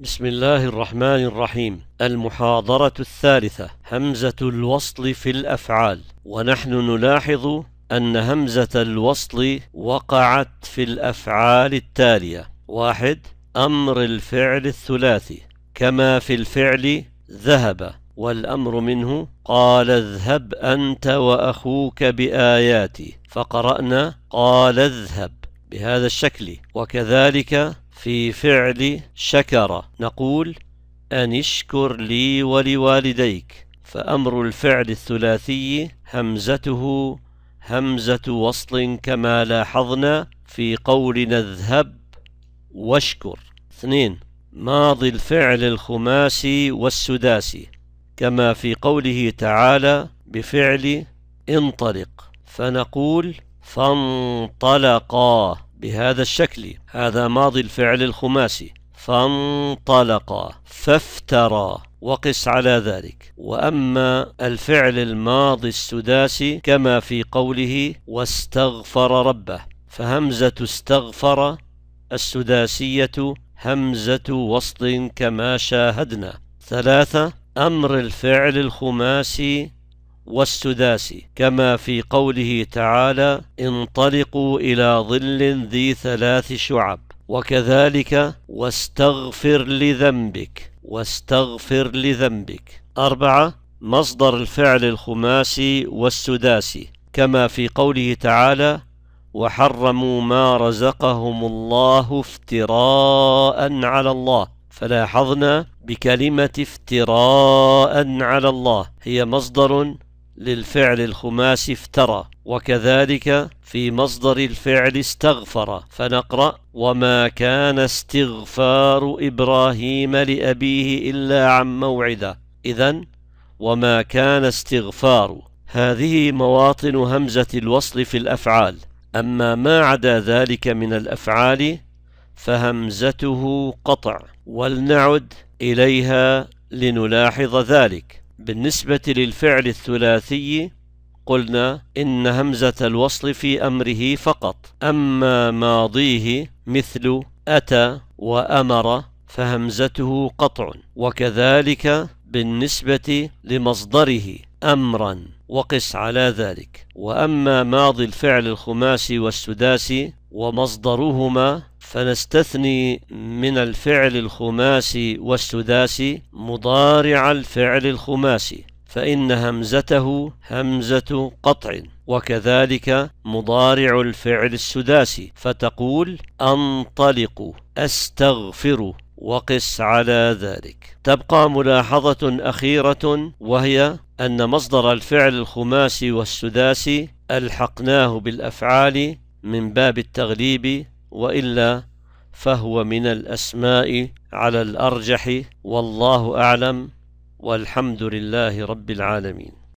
بسم الله الرحمن الرحيم المحاضرة الثالثة همزة الوصل في الأفعال ونحن نلاحظ أن همزة الوصل وقعت في الأفعال التالية واحد أمر الفعل الثلاثي كما في الفعل ذهب والأمر منه قال اذهب أنت وأخوك بآياتي فقرأنا قال اذهب بهذا الشكل وكذلك في فعل شكر نقول أن اشكر لي ولوالديك فأمر الفعل الثلاثي همزته همزة وصل كما لاحظنا في قولنا اذهب واشكر اثنين ماضي الفعل الخماسي والسداسي كما في قوله تعالى بفعل انطلق فنقول فانطلقا بهذا الشكل هذا ماضي الفعل الخماسي فانطلقا فافترى وقس على ذلك وأما الفعل الماضي السداسي كما في قوله واستغفر ربه فهمزة استغفر السداسية همزة وصل كما شاهدنا ثلاثة أمر الفعل الخماسي والسداسي كما في قوله تعالى انطلقوا إلى ظل ذي ثلاث شعب وكذلك واستغفر لذنبك واستغفر لذنبك أربعة مصدر الفعل الخماسي والسداسي كما في قوله تعالى وحرموا ما رزقهم الله افتراء على الله فلاحظنا بكلمة افتراء على الله هي مصدر للفعل الخماسي افترى وكذلك في مصدر الفعل استغفر فنقرأ وما كان استغفار إبراهيم لأبيه إلا عن موعدة إذا وما كان استغفار هذه مواطن همزة الوصل في الأفعال أما ما عدا ذلك من الأفعال فهمزته قطع ولنعد إليها لنلاحظ ذلك بالنسبة للفعل الثلاثي قلنا إن همزة الوصل في أمره فقط أما ماضيه مثل أتى وأمر فهمزته قطع وكذلك بالنسبة لمصدره أمرا وقس على ذلك وأما ماضي الفعل الخماسي والسداسي ومصدرهما فنستثني من الفعل الخماسي والسداسي مضارع الفعل الخماسي فإن همزته همزة قطع وكذلك مضارع الفعل السداسي فتقول أنطلق أستغفر وقس على ذلك تبقى ملاحظة أخيرة وهي أن مصدر الفعل الخماسي والسداسي ألحقناه بالأفعال من باب التغليب وإلا فهو من الأسماء على الأرجح والله أعلم والحمد لله رب العالمين